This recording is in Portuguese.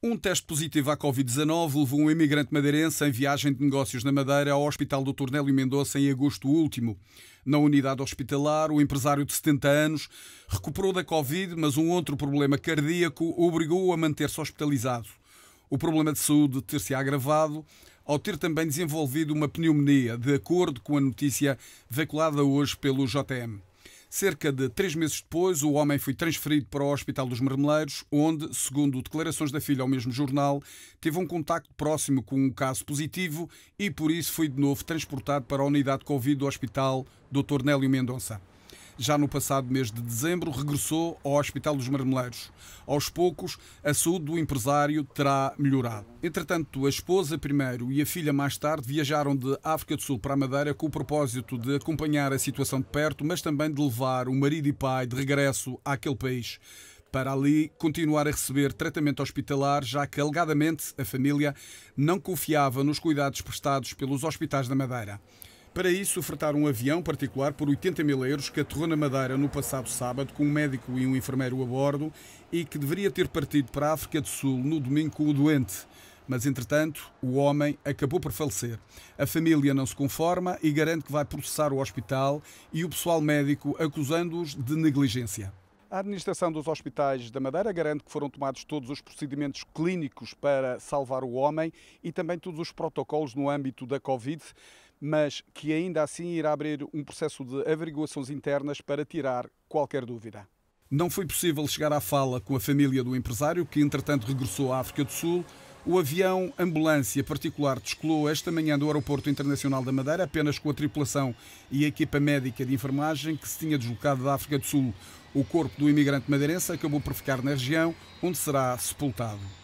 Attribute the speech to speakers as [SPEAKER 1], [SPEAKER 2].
[SPEAKER 1] Um teste positivo à Covid-19 levou um imigrante madeirense em viagem de negócios na Madeira ao Hospital do Tornélio Mendoza em agosto último. Na unidade hospitalar, o empresário de 70 anos recuperou da Covid, mas um outro problema cardíaco obrigou-o a manter-se hospitalizado. O problema de saúde ter-se agravado ao ter também desenvolvido uma pneumonia, de acordo com a notícia veiculada hoje pelo JM. Cerca de três meses depois, o homem foi transferido para o Hospital dos Marmeleiros, onde, segundo declarações da filha ao mesmo jornal, teve um contacto próximo com um caso positivo e, por isso, foi de novo transportado para a unidade Covid do Hospital Dr. Nélio Mendonça já no passado mês de dezembro, regressou ao Hospital dos Marmeleiros. Aos poucos, a saúde do empresário terá melhorado. Entretanto, a esposa primeiro e a filha mais tarde viajaram de África do Sul para a Madeira com o propósito de acompanhar a situação de perto, mas também de levar o marido e pai de regresso àquele país para ali continuar a receber tratamento hospitalar, já que alegadamente a família não confiava nos cuidados prestados pelos hospitais da Madeira. Para isso, ofertaram um avião particular por 80 mil euros que aterrou na Madeira no passado sábado com um médico e um enfermeiro a bordo e que deveria ter partido para a África do Sul no domingo com o doente. Mas, entretanto, o homem acabou por falecer. A família não se conforma e garante que vai processar o hospital e o pessoal médico, acusando-os de negligência. A administração dos hospitais da Madeira garante que foram tomados todos os procedimentos clínicos para salvar o homem e também todos os protocolos no âmbito da Covid mas que ainda assim irá abrir um processo de averiguações internas para tirar qualquer dúvida. Não foi possível chegar à fala com a família do empresário, que entretanto regressou à África do Sul. O avião ambulância particular descolou esta manhã do Aeroporto Internacional da Madeira apenas com a tripulação e a equipa médica de enfermagem que se tinha deslocado da África do Sul. O corpo do imigrante madeirense acabou por ficar na região, onde será sepultado.